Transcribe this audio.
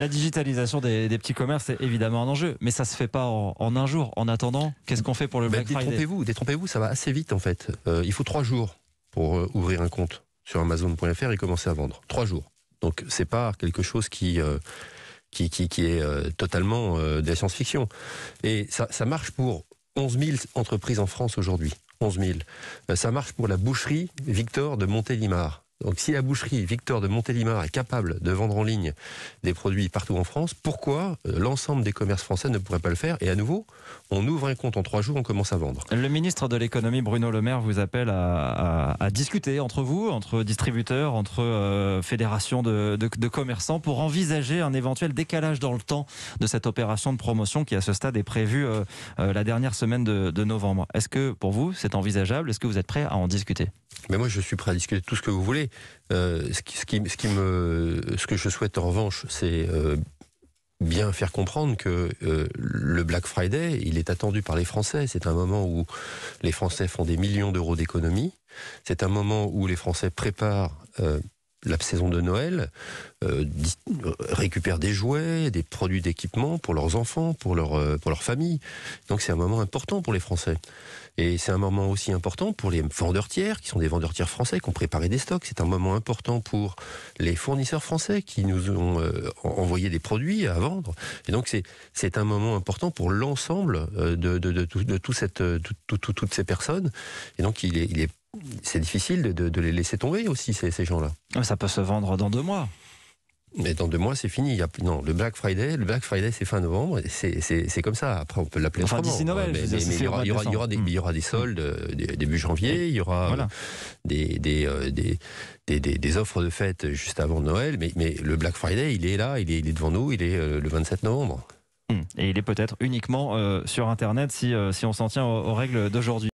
La digitalisation des, petits commerces est évidemment un enjeu, mais ça se fait pas en, un jour. En attendant, qu'est-ce qu'on fait pour le Black ben, Détrompez-vous, détrompez-vous, ça va assez vite en fait. Euh, il faut trois jours pour euh, ouvrir un compte sur Amazon.fr et commencer à vendre. Trois jours. Donc c'est pas quelque chose qui euh, qui, est totalement de la science-fiction. Et ça, marche pour 11 000 entreprises en France aujourd'hui. 11 000. ça marche pour la boucherie Victor de Montélimar. Donc si la boucherie Victor de Montélimar est capable de vendre en ligne des produits partout en France, pourquoi euh, l'ensemble des commerces français ne pourraient pas le faire Et à nouveau, on ouvre un compte en trois jours, on commence à vendre. Le ministre de l'économie Bruno Le Maire vous appelle à, discuter entre vous, entre distributeurs, entre euh, fédérations de, commerçants, pour envisager un éventuel décalage dans le temps de cette opération de promotion qui à ce stade est prévue euh, la dernière semaine de, de novembre. Est-ce que pour vous c'est envisageable Est-ce que vous êtes prêt à en discuter mais moi, je suis prêt à discuter de tout ce que vous voulez. Euh, ce, me, ce que je souhaite en revanche, c'est euh, bien faire comprendre que euh, le Black Friday, il est attendu par les Français. C'est un moment où les Français font des millions d'euros d'économies. C'est un moment où les Français préparent la saison de Noël euh, euh récupèrent des jouets, des produits d'équipement pour leurs enfants, pour leur, euh, pour leur famille. Donc c'est un moment important pour les Français. Et c'est un moment aussi important pour les vendeurs tiers, qui sont des vendeurs tiers français, qui ont préparé des stocks. C'est un moment important pour les fournisseurs français qui nous ont euh, envoyé des produits à vendre. Et donc c'est un moment important pour l'ensemble de, de, de, de, tout, cette, toutes ces personnes. Et donc il est, il est c'est difficile de, les laisser tomber aussi, ces, gens-là. Ah, ça peut se vendre dans deux mois. Mais dans deux mois, c'est fini. non, le Black Friday, le Black Friday, c'est fin novembre. C'est comme ça. Après, on peut l'appeler enfin, d'ici Noël. il, y aura, des, mm. soldes euh, début janvier. Il y aura euh, euh, des, offres de fête juste avant Noël. Mais, le Black Friday, il est là. Il est, devant nous. Il est le 27 novembre. Mm. Et il est peut-être uniquement sur Internet si, on s'en tient aux règles d'aujourd'hui.